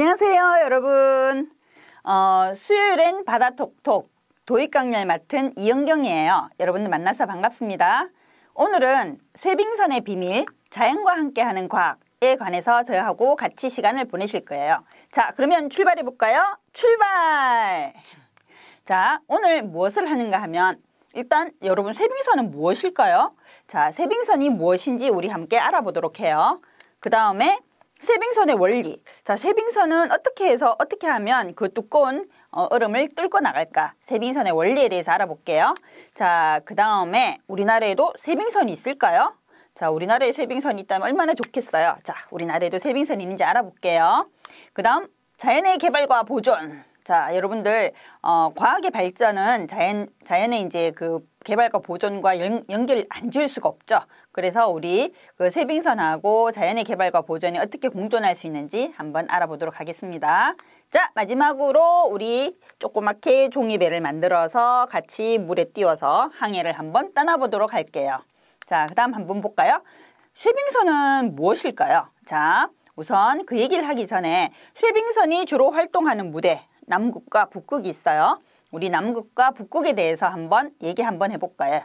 안녕하세요, 여러분. 어, 수요일엔 바다톡톡 도입 강렬 맡은 이영경이에요. 여러분들 만나서 반갑습니다. 오늘은 쇠빙산의 비밀, 자연과 함께하는 과학에 관해서 저하고 같이 시간을 보내실 거예요. 자, 그러면 출발해 볼까요? 출발! 자, 오늘 무엇을 하는가 하면 일단 여러분 쇠빙선은 무엇일까요? 자, 쇠빙선이 무엇인지 우리 함께 알아보도록 해요. 그 다음에 세빙선의 원리. 자, 세빙선은 어떻게 해서 어떻게 하면 그 두꺼운 어, 얼음을 뚫고 나갈까? 세빙선의 원리에 대해서 알아볼게요. 자, 그 다음에 우리나라에도 세빙선이 있을까요? 자, 우리나라에 세빙선이 있다면 얼마나 좋겠어요. 자, 우리나라에도 세빙선이 있는지 알아볼게요. 그 다음, 자연의 개발과 보존. 자, 여러분들, 어, 과학의 발전은 자연, 자연의 이제 그 개발과 보존과 연, 연결을 안 지을 수가 없죠. 그래서 우리 그쇠빙선하고 자연의 개발과 보존이 어떻게 공존할 수 있는지 한번 알아보도록 하겠습니다. 자, 마지막으로 우리 조그맣게 종이배를 만들어서 같이 물에 띄워서 항해를 한번 떠나보도록 할게요. 자, 그 다음 한번 볼까요? 쇠빙선은 무엇일까요? 자, 우선 그 얘기를 하기 전에 쇠빙선이 주로 활동하는 무대, 남극과 북극이 있어요. 우리 남극과 북극에 대해서 한번 얘기 한번 해볼까요?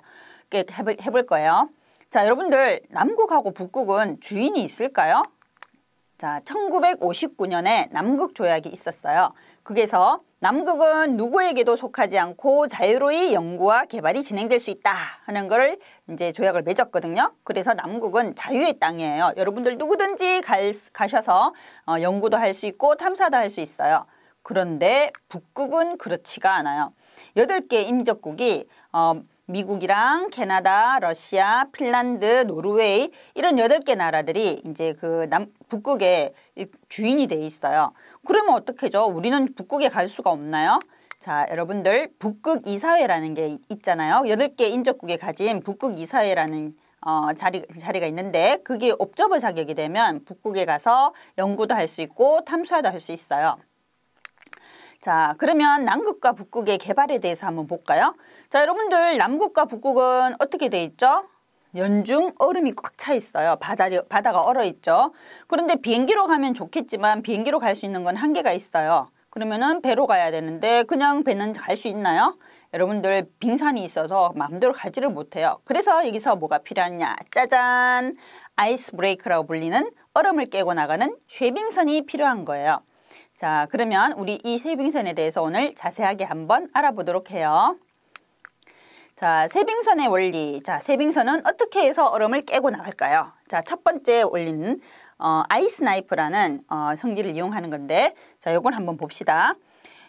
해볼, 해볼 거예요. 자, 여러분들 남극하고 북극은 주인이 있을까요? 자, 1959년에 남극 조약이 있었어요. 그게서 남극은 누구에게도 속하지 않고 자유로이 연구와 개발이 진행될 수 있다 하는 걸 이제 조약을 맺었거든요. 그래서 남극은 자유의 땅이에요. 여러분들 누구든지 갈, 가셔서 어, 연구도 할 수 있고 탐사도 할 수 있어요. 그런데 북극은 그렇지가 않아요. 여덟 개 인접국이 어, 미국이랑 캐나다, 러시아, 핀란드, 노르웨이 이런 여덟 개 나라들이 이제 그 남, 북극에 주인이 돼 있어요. 그러면 어떻게죠? 우리는 북극에 갈 수가 없나요? 자, 여러분들 북극 이사회라는 게 있잖아요. 여덟 개 인접국에 가진 북극 이사회라는 어, 자리, 자리가 있는데 그게 업저버 자격이 되면 북극에 가서 연구도 할 수 있고 탐사도 할 수 있어요. 자, 그러면 남극과 북극의 개발에 대해서 한번 볼까요? 자, 여러분들 남극과 북극은 어떻게 돼 있죠? 연중 얼음이 꽉 차 있어요. 바다, 바다가 얼어 있죠. 그런데 비행기로 가면 좋겠지만 비행기로 갈 수 있는 건 한계가 있어요. 그러면은 배로 가야 되는데 그냥 배는 갈 수 있나요? 여러분들 빙산이 있어서 마음대로 가지를 못해요. 그래서 여기서 뭐가 필요하냐? 짜잔! 아이스 브레이크라고 불리는 얼음을 깨고 나가는 쉐빙선이 필요한 거예요. 자, 그러면 우리 이 쉐이빙선에 대해서 오늘 자세하게 한번 알아보도록 해요. 자, 세빙선의 원리. 자, 세빙선은 어떻게 해서 얼음을 깨고 나갈까요? 자, 첫 번째 원리는 어, 아이스 나이프라는 어, 성질을 이용하는 건데 자, 요걸 한번 봅시다.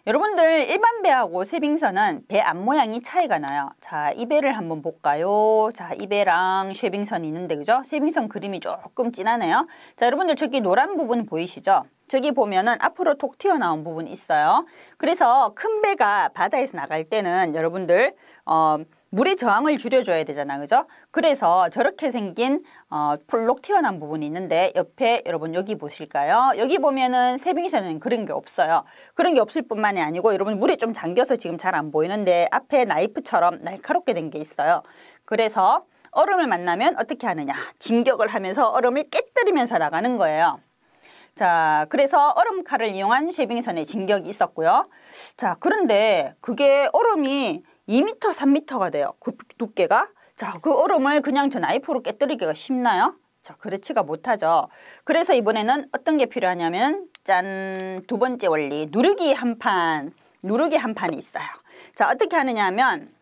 여러분들 일반 배하고 쉐빙선은 배앞 모양이 차이가 나요. 자, 이 배를 한번 볼까요? 자, 이 배랑 쉐빙선이 있는데 그죠? 쉐빙선 그림이 조금 진하네요. 자, 여러분들 저기 노란 부분 보이시죠? 저기 보면은 앞으로 톡 튀어나온 부분이 있어요. 그래서 큰 배가 바다에서 나갈 때는 여러분들 어, 물의 저항을 줄여줘야 되잖아. 그죠? 그래서 저렇게 생긴 어, 폴록 튀어나온 부분이 있는데 옆에 여러분 여기 보실까요? 여기 보면은 세빙션는 그런 게 없어요. 그런 게 없을 뿐만이 아니고 여러분 물이좀 잠겨서 지금 잘 안 보이는데 앞에 나이프처럼 날카롭게 된 게 있어요. 그래서 얼음을 만나면 어떻게 하느냐? 진격을 하면서 얼음을 깨뜨리면서 나가는 거예요. 자, 그래서 얼음칼을 이용한 쉐빙선의 진격이 있었고요. 자, 그런데 그게 얼음이 2m, 3m가 돼요. 그 두께가. 자, 그 얼음을 그냥 저 나이프로 깨뜨리기가 쉽나요? 자, 그렇지가 못하죠. 그래서 이번에는 어떤 게 필요하냐면 짠, 두 번째 원리, 누르기 한 판, 누르기 한 판이 있어요. 자, 어떻게 하느냐 하면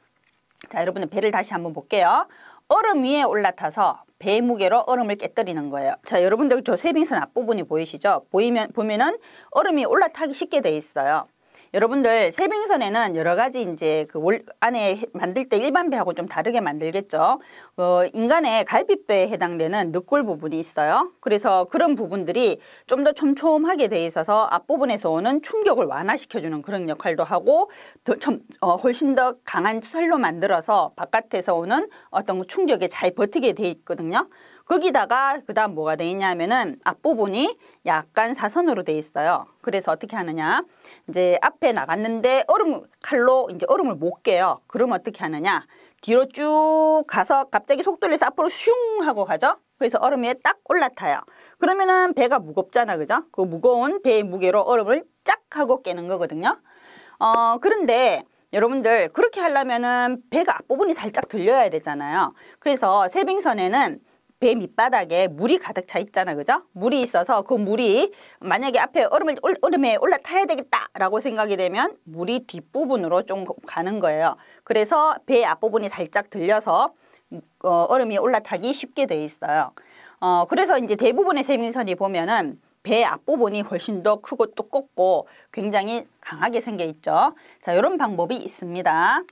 자, 여러분의 배를 다시 한번 볼게요. 얼음 위에 올라타서 배 무게로 얼음을 깨뜨리는 거예요. 자, 여러분들 저 세빙선 앞부분이 보이시죠? 보이면 보면은 얼음이 올라타기 쉽게 돼 있어요. 여러분들 세빙선에는 여러 가지 이제 그 월, 안에 만들 때 일반 배하고 좀 다르게 만들겠죠. 어, 인간의 갈비뼈에 해당되는 늑골 부분이 있어요. 그래서 그런 부분들이 좀 더 촘촘하게 돼 있어서 앞부분에서 오는 충격을 완화시켜주는 그런 역할도 하고 더, 좀, 어, 훨씬 더 강한 철로 만들어서 바깥에서 오는 어떤 충격에 잘 버티게 돼 있거든요. 거기다가 그 다음 뭐가 돼 있냐면은 앞부분이 약간 사선으로 돼 있어요. 그래서 어떻게 하느냐. 이제 앞에 나갔는데 얼음 칼로 이제 얼음을 못 깨요. 그럼 어떻게 하느냐? 뒤로 쭉 가서 갑자기 속 돌려서 앞으로 슝 하고 가죠. 그래서 얼음 위에 딱 올라타요. 그러면은 배가 무겁잖아, 그죠? 그 무거운 배의 무게로 얼음을 쫙 하고 깨는 거거든요. 어, 그런데 여러분들 그렇게 하려면은 배가 앞부분이 살짝 들려야 되잖아요. 그래서 세빙선에는 배 밑바닥에 물이 가득 차 있잖아 그죠 물이 있어서 그 물이 만약에 앞에 얼음을 얼음에 올라타야 되겠다라고 생각이 되면 물이 뒷부분으로 좀 가는 거예요 그래서 배 앞부분이 살짝 들려서 어, 얼음이 올라타기 쉽게 돼 있어요 어, 그래서 이제 대부분의 세민선이 보면은 배 앞부분이 훨씬 더 크고 두껍고 굉장히 강하게 생겨 있죠. 자, 이런 방법이 있습니다.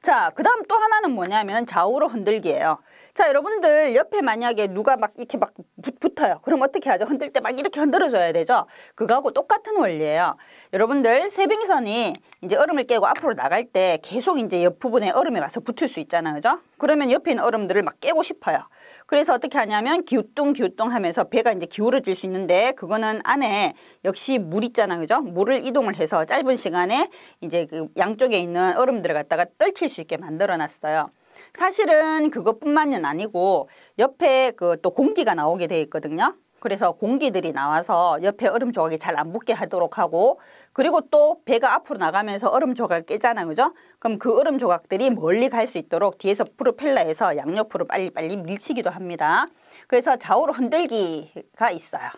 자, 그 다음 또 하나는 뭐냐면 좌우로 흔들기예요. 자 여러분들 옆에 만약에 누가 막 이렇게 막 붙어요. 그럼 어떻게 하죠? 흔들 때 막 이렇게 흔들어줘야 되죠. 그거하고 똑같은 원리예요. 여러분들 세빙선이 이제 얼음을 깨고 앞으로 나갈 때 계속 이제 옆 부분에 얼음에 가서 붙을 수 있잖아요. 그죠? 그러면 옆에 있는 얼음들을 막 깨고 싶어요. 그래서 어떻게 하냐면 기우뚱 기우뚱 하면서 배가 이제 기울어질 수 있는데 그거는 안에 역시 물 있잖아요. 그죠? 물을 이동을 해서 짧은 시간에 이제 그 양쪽에 있는 얼음들을 갖다가 떨칠 수 있게 만들어 놨어요. 사실은 그것뿐만은 아니고 옆에 그 또 공기가 나오게 돼 있거든요. 그래서 공기들이 나와서 옆에 얼음 조각이 잘 안 붙게 하도록 하고 그리고 또 배가 앞으로 나가면서 얼음 조각 을 깨잖아요. 그죠? 그럼 그 얼음 조각들이 멀리 갈 수 있도록 뒤에서 프로펠러에서 양옆으로 빨리빨리 밀치기도 합니다. 그래서 좌우로 흔들기가 있어요.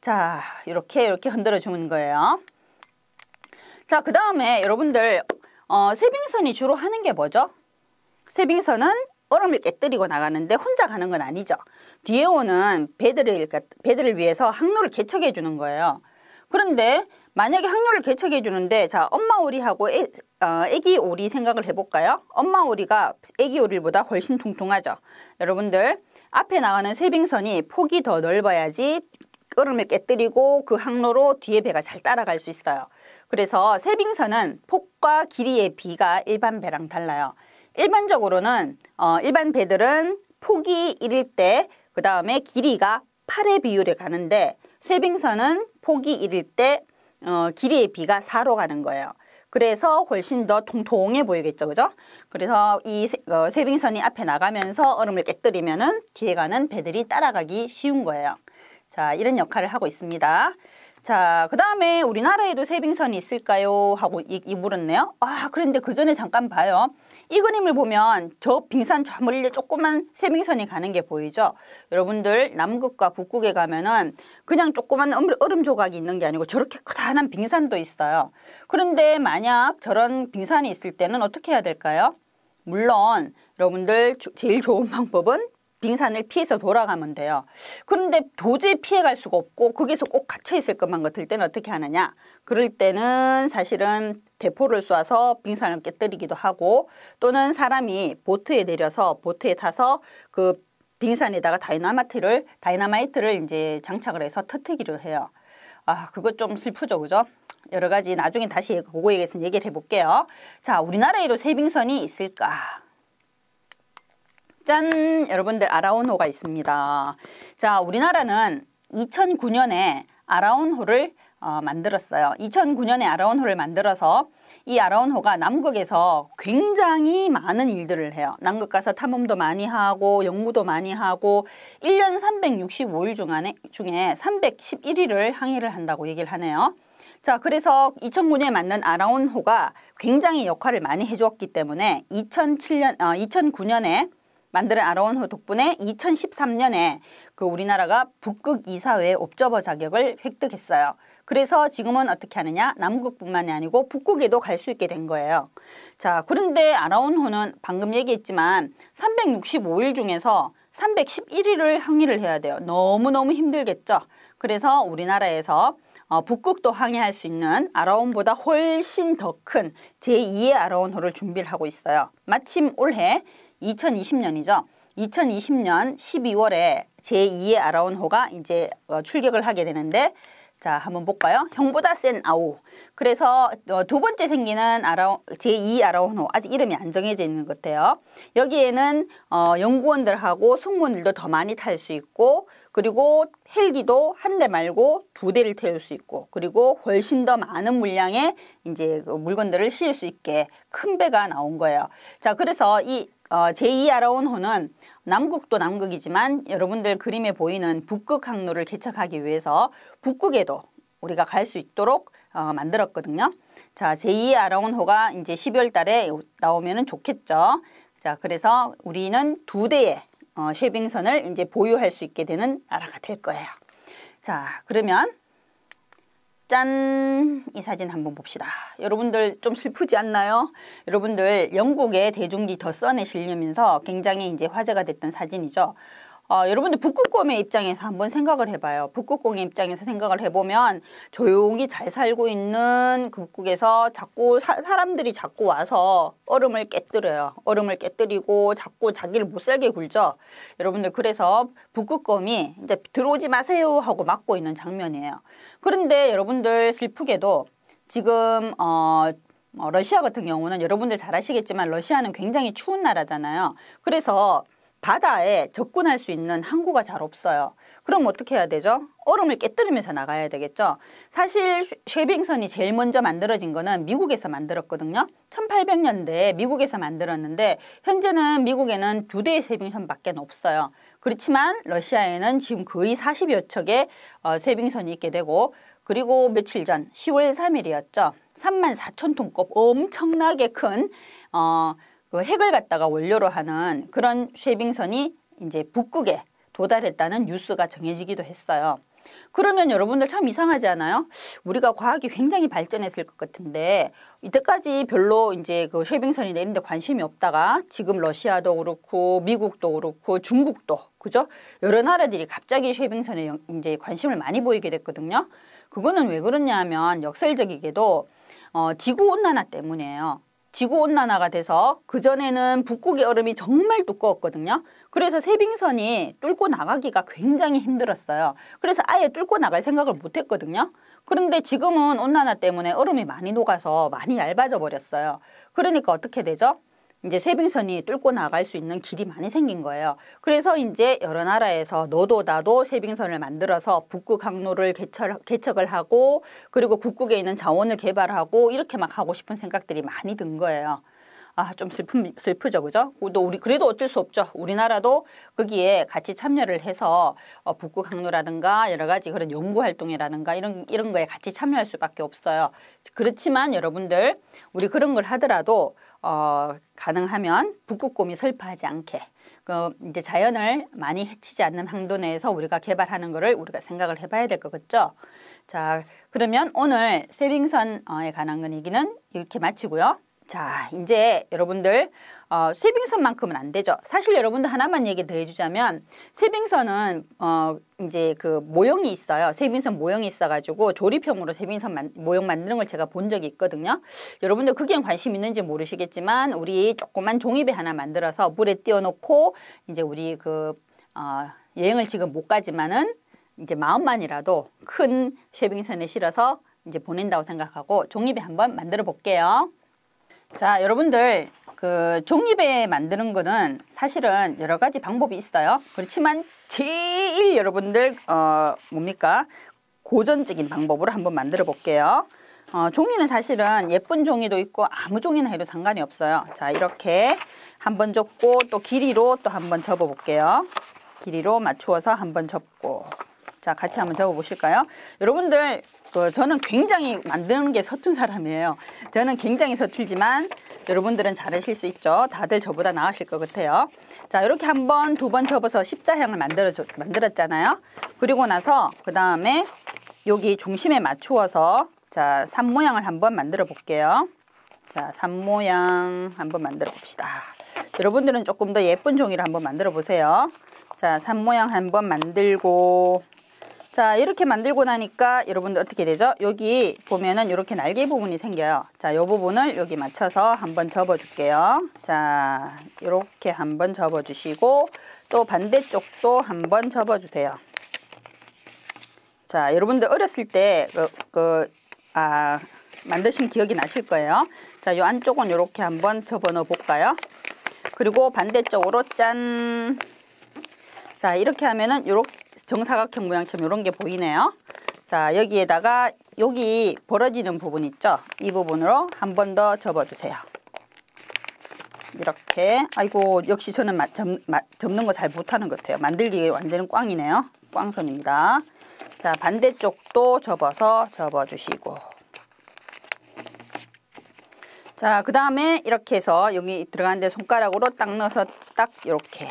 자, 이렇게 이렇게 흔들어 주는 거예요. 자, 그 다음에 여러분들 어, 세빙선이 주로 하는 게 뭐죠? 세빙선은 얼음을 깨뜨리고 나가는데 혼자 가는 건 아니죠. 뒤에 오는 배들을, 배들을 위해서 항로를 개척해 주는 거예요. 그런데 만약에 항로를 개척해 주는데 자 엄마 오리하고 애, 어, 기 오리 생각을 해볼까요? 엄마 오리가 애기 오리보다 훨씬 퉁퉁하죠. 여러분들 앞에 나가는 세빙선이 폭이 더 넓어야지 얼음을 깨뜨리고 그 항로로 뒤에 배가 잘 따라갈 수 있어요. 그래서 세빙선은 폭과 길이의 비가 일반 배랑 달라요. 일반적으로는 어, 일반 배들은 폭이 1일 때, 그 다음에 길이가 8의 비율에 가는데 쇠빙선은 폭이 1일 때 어, 길이의 비가 4로 가는 거예요. 그래서 훨씬 더 통통해 보이겠죠. 그죠? 그래서 이 세, 어, 빙선이 앞에 나가면서 얼음을 깨뜨리면은 뒤에 가는 배들이 따라가기 쉬운 거예요. 자, 이런 역할을 하고 있습니다. 자, 그 다음에 우리나라에도 세빙선이 있을까요? 하고 이, 이 물었네요. 아, 그런데 그 전에 잠깐 봐요. 이 그림을 보면 저 빙산 저 멀리 조그만 세빙선이 가는 게 보이죠? 여러분들 남극과 북극에 가면은 그냥 조그만 얼음 조각이 있는 게 아니고 저렇게 커다란 빙산도 있어요. 그런데 만약 저런 빙산이 있을 때는 어떻게 해야 될까요? 물론 여러분들 제일 좋은 방법은 빙산을 피해서 돌아가면 돼요. 그런데 도저히 피해갈 수가 없고 거기서 꼭 갇혀있을 것만 같을 때는 어떻게 하느냐. 그럴 때는 사실은 대포를 쏴서 빙산을 깨뜨리기도 하고 또는 사람이 보트에 내려서 보트에 타서 그 빙산에다가 다이나마트를 다이나마이트를 이제 장착을 해서 터트기로 해요. 아, 그것좀 슬프죠, 그죠? 여러 가지 나중에 다시 고거에 대해서 얘기를 해볼게요. 자, 우리나라에도 새빙선이 있을까? 짠! 여러분들 아라온호가 있습니다. 자, 우리나라는 2009년에 아라온호를 어, 만들었어요. 2009년에 아라온호를 만들어서 이 아라온호가 남극에서 굉장히 많은 일들을 해요. 남극 가서 탐험도 많이 하고 연구도 많이 하고 1년 365일 중안에, 중에 311일을 항해를 한다고 얘기를 하네요. 자, 그래서 2009년에 맞는 아라온호가 굉장히 역할을 많이 해주었기 때문에 2007년, 어, 2009년에 만드는 아라원호 덕분에 2013년에 그 우리나라가 북극 이사회 옵저버 자격을 획득했어요. 그래서 지금은 어떻게 하느냐? 남극뿐만이 아니고 북극에도 갈 수 있게 된 거예요. 자, 그런데 아라온호는 방금 얘기했지만 365일 중에서 311일을 항해를 해야 돼요. 너무너무 힘들겠죠? 그래서 우리나라에서 어, 북극도 항해할 수 있는 아라온보다 훨씬 더 큰 제2의 아라온호를 준비를 하고 있어요. 마침 올해 2020년이죠. 2020년 12월에 제2의 아라온호가 이제 어, 출격을 하게 되는데 자 한번 볼까요? 형보다 센 아오. 그래서 어, 두 번째 생기는 아라오, 제2 아라온호 아직 이름이 안 정해져 있는 것 같아요. 여기에는 어, 연구원들하고 승무원들도 더 많이 탈 수 있고 그리고 헬기도 한 대 말고 두 대를 태울 수 있고 그리고 훨씬 더 많은 물량의 이제 그 물건들을 실을 수 있게 큰 배가 나온 거예요. 자 그래서 이 어, 제2아라온호는 남극도 남극이지만 여러분들 그림에 보이는 북극 항로를 개척하기 위해서 북극에도 우리가 갈 수 있도록 어, 만들었거든요. 자, 제2아라온호가 이제 12월 달에 나오면 좋겠죠. 자, 그래서 우리는 두 대의 어, 쉐빙선을 이제 보유할 수 있게 되는 나라가 될 거예요. 자, 그러면 짠! 이 사진 한번 봅시다. 여러분들 좀 슬프지 않나요? 여러분들 영국의 대중기더 써내 실리면서 굉장히 이제 화제가 됐던 사진이죠. 어, 여러분들 북극곰의 입장에서 한번 생각을 해봐요. 북극곰의 입장에서 생각을 해보면 조용히 잘 살고 있는 북극에서 자꾸 사, 람들이 자꾸 와서 얼음을 깨뜨려요. 얼음을 깨뜨리고 자꾸 자기를 못 살게 굴죠. 여러분들 그래서 북극곰이 이제 들어오지 마세요 하고 막고 있는 장면이에요. 그런데 여러분들 슬프게도 지금 어, 뭐 러시아 같은 경우는 여러분들 잘 아시겠지만 러시아는 굉장히 추운 나라잖아요. 그래서 바다에 접근할 수 있는 항구가 잘 없어요. 그럼 어떻게 해야 되죠? 얼음을 깨뜨리면서 나가야 되겠죠. 사실 쉐빙선이 제일 먼저 만들어진 거는 미국에서 만들었거든요. 1800년대에 미국에서 만들었는데 현재는 미국에는 두 대의 쉐빙선밖에 없어요. 그렇지만 러시아에는 지금 거의 40여 척의 어, 쉐빙선이 있게 되고 그리고 며칠 전 10월 3일이었죠. 3만 4천 톤급 엄청나게 큰 어, 그 핵을 갖다가 원료로 하는 그런 쉐빙선이 이제 북극에 도달했다는 뉴스가 정해지기도 했어요. 그러면 여러분들 참 이상하지 않아요? 우리가 과학이 굉장히 발전했을 것 같은데 이때까지 별로 이제 그 쉐빙선이 내리는데 관심이 없다가 지금 러시아도 그렇고 미국도 그렇고 중국도 그죠? 여러 나라들이 갑자기 쉐빙선에 이제 관심을 많이 보이게 됐거든요. 그거는 왜 그러냐면 역설적이게도 어, 지구 온난화 때문이에요. 지구온난화가 돼서 그전에는 북극의 얼음이 정말 두꺼웠거든요. 그래서 세빙선이 뚫고 나가기가 굉장히 힘들었어요. 그래서 아예 뚫고 나갈 생각을 못했거든요. 그런데 지금은 온난화 때문에 얼음이 많이 녹아서 많이 얇아져 버렸어요. 그러니까 어떻게 되죠? 이제 세빙선이 뚫고 나갈 수 있는 길이 많이 생긴 거예요. 그래서 이제 여러 나라에서 너도 나도 세빙선을 만들어서 북극 항로를 개철, 개척을 하고 그리고 북극에 있는 자원을 개발하고 이렇게 막 하고 싶은 생각들이 많이 든 거예요. 아, 좀슬픈 슬프죠, 그죠? 또 우리, 그래도 어쩔 수 없죠. 우리나라도 거기에 같이 참여를 해서, 어, 북극 항로라든가 여러 가지 그런 연구 활동이라든가 이런, 이런 거에 같이 참여할 수밖에 없어요. 그렇지만 여러분들, 우리 그런 걸 하더라도, 어, 가능하면 북극곰이 설파하지 않게 그 이제 자연을 많이 해치지 않는 항도 내에서 우리가 개발하는 거를 우리가 생각을 해봐야 될 거겠죠. 자 그러면 오늘 쇠빙선에 관한 건 얘기는 이렇게 마치고요. 자 이제 여러분들 어, 쇠빙선만큼은 안 되죠. 사실 여러분들 하나만 얘기 더 해주자면 쇠빙선은 어, 이제 그 모형이 있어요. 쇠빙선 모형이 있어가지고 조립형으로 쇠빙선 만, 모형 만드는 걸 제가 본 적이 있거든요. 여러분들 그게 관심 있는지 모르시겠지만 우리 조그만 종이배 하나 만들어서 물에 띄워놓고 이제 우리 그 어, 여행을 지금 못 가지만은 이제 마음만이라도 큰 쉐빙선에 실어서 이제 보낸다고 생각하고 종이배 한번 만들어 볼게요. 자, 여러분들 그 종이배 만드는 거는 사실은 여러 가지 방법이 있어요. 그렇지만 제일 여러분들 어 뭡니까? 고전적인 방법으로 한번 만들어 볼게요. 어, 종이는 사실은 예쁜 종이도 있고 아무 종이나 해도 상관이 없어요. 자, 이렇게 한번 접고 또 길이로 또 한번 접어 볼게요. 길이로 맞추어서 한번 접고 자, 같이 한번 적어 보실까요? 여러분들 그 저는 굉장히 만드는 게 서툰 사람이에요. 저는 굉장히 서툴지만 여러분들은 잘하실 수 있죠. 다들 저보다 나으실 것 같아요. 자, 이렇게 한 번, 두 번 접어서 십자형을 만들어 만들었잖아요. 그리고 나서 그 다음에 여기 중심에 맞추어서 자, 산 모양을 한번 만들어 볼게요. 자, 산 모양 한번 만들어 봅시다. 여러분들은 조금 더 예쁜 종이를 한번 만들어 보세요. 자, 산 모양 한번 만들고 자 이렇게 만들고 나니까 여러분들 어떻게 되죠? 여기 보면은 이렇게 날개 부분이 생겨요. 자, 이 부분을 여기 맞춰서 한번 접어줄게요. 자, 이렇게 한번 접어주시고 또 반대쪽도 한번 접어주세요. 자, 여러분들 어렸을 때 그, 그, 아, 만드신 기억이 나실 거예요. 자, 이 안쪽은 이렇게 한번 접어 넣어 볼까요? 그리고 반대쪽으로 짠! 자, 이렇게 하면은 이렇게 정사각형 모양처럼 이런 게 보이네요. 자 여기에다가 여기 벌어지는 부분 있죠? 이 부분으로 한 번 더 접어주세요. 이렇게 아이고 역시 저는 마, 접, 마, 접는 거 잘 못하는 것 같아요. 만들기 완전 꽝이네요. 꽝손입니다. 자 반대쪽도 접어서 접어주시고 자그 다음에 이렇게 해서 여기 들어가는데 손가락으로 딱 넣어서 딱 이렇게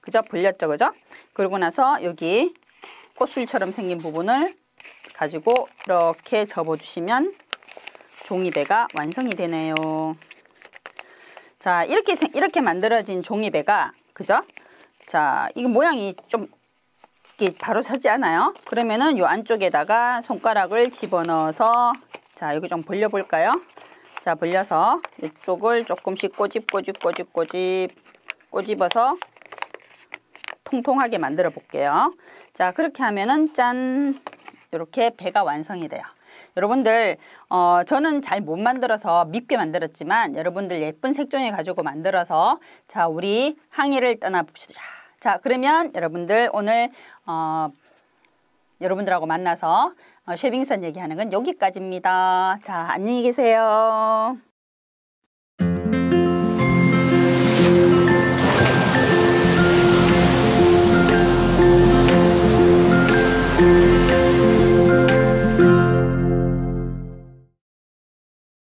그죠? 불렸죠? 그죠? 그러고 나서 여기 꽃술처럼 생긴 부분을 가지고 이렇게 접어주시면 종이배가 완성이 되네요. 자, 이렇게, 이렇게 만들어진 종이배가, 그죠? 자, 이거 모양이 좀 이렇게 바로 서지 않아요? 그러면은 이 안쪽에다가 손가락을 집어넣어서 자, 여기 좀 벌려볼까요? 자, 벌려서 이쪽을 조금씩 꼬집 꼬집 꼬집 꼬집 꼬집어서 통통하게 만들어 볼게요. 자, 그렇게 하면은 짠! 이렇게 배가 완성이 돼요. 여러분들 어, 저는 잘 못 만들어서 밉게 만들었지만 여러분들 예쁜 색종이 가지고 만들어서 자 우리 항해를 떠나봅시다. 자 그러면 여러분들 오늘 어, 여러분들하고 만나서 어, 쉐빙선 얘기하는 건 여기까지입니다. 자 안녕히 계세요.